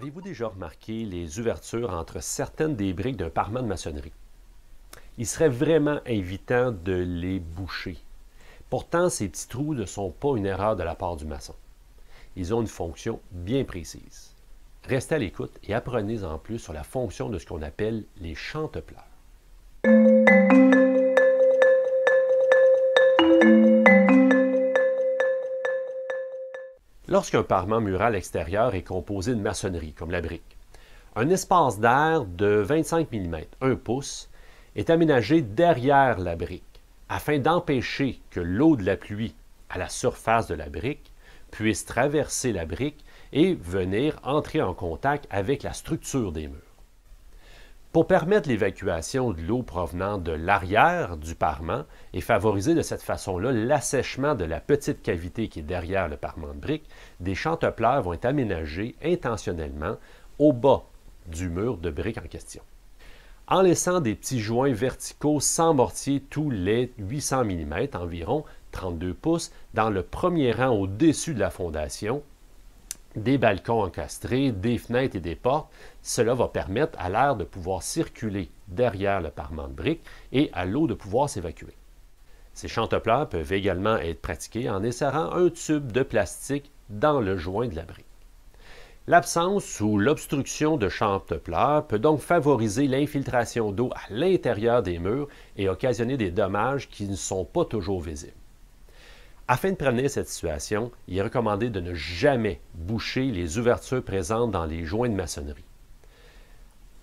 Avez-vous déjà remarqué les ouvertures entre certaines des briques d'un parement de maçonnerie? Il serait vraiment invitant de les boucher. Pourtant, ces petits trous ne sont pas une erreur de la part du maçon. Ils ont une fonction bien précise. Restez à l'écoute et apprenez en plus sur la fonction de ce qu'on appelle les chantepleurs. lorsqu'un parement mural extérieur est composé de maçonnerie, comme la brique. Un espace d'air de 25 mm, 1 pouce, est aménagé derrière la brique afin d'empêcher que l'eau de la pluie à la surface de la brique puisse traverser la brique et venir entrer en contact avec la structure des murs. Pour permettre l'évacuation de l'eau provenant de l'arrière du parement et favoriser de cette façon-là l'assèchement de la petite cavité qui est derrière le parement de briques, des chantepleurs vont être aménagés intentionnellement au bas du mur de briques en question. En laissant des petits joints verticaux sans mortier tous les 800 mm environ, 32 pouces, dans le premier rang au-dessus de la fondation des balcons encastrés, des fenêtres et des portes. Cela va permettre à l'air de pouvoir circuler derrière le parement de briques et à l'eau de pouvoir s'évacuer. Ces chantepleurs peuvent également être pratiqués en insérant un tube de plastique dans le joint de la brique. L'absence ou l'obstruction de chantepleurs peut donc favoriser l'infiltration d'eau à l'intérieur des murs et occasionner des dommages qui ne sont pas toujours visibles. Afin de prévenir cette situation, il est recommandé de ne jamais boucher les ouvertures présentes dans les joints de maçonnerie.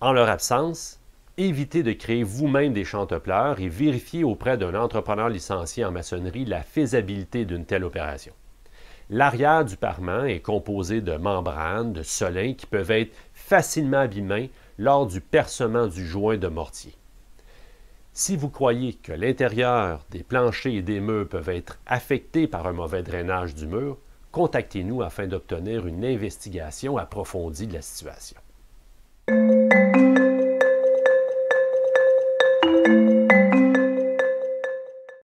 En leur absence, évitez de créer vous-même des chantepleurs et vérifiez auprès d'un entrepreneur licencié en maçonnerie la faisabilité d'une telle opération. L'arrière du parement est composé de membranes, de solins qui peuvent être facilement abîmés lors du percement du joint de mortier. Si vous croyez que l'intérieur des planchers et des murs peuvent être affectés par un mauvais drainage du mur, contactez-nous afin d'obtenir une investigation approfondie de la situation.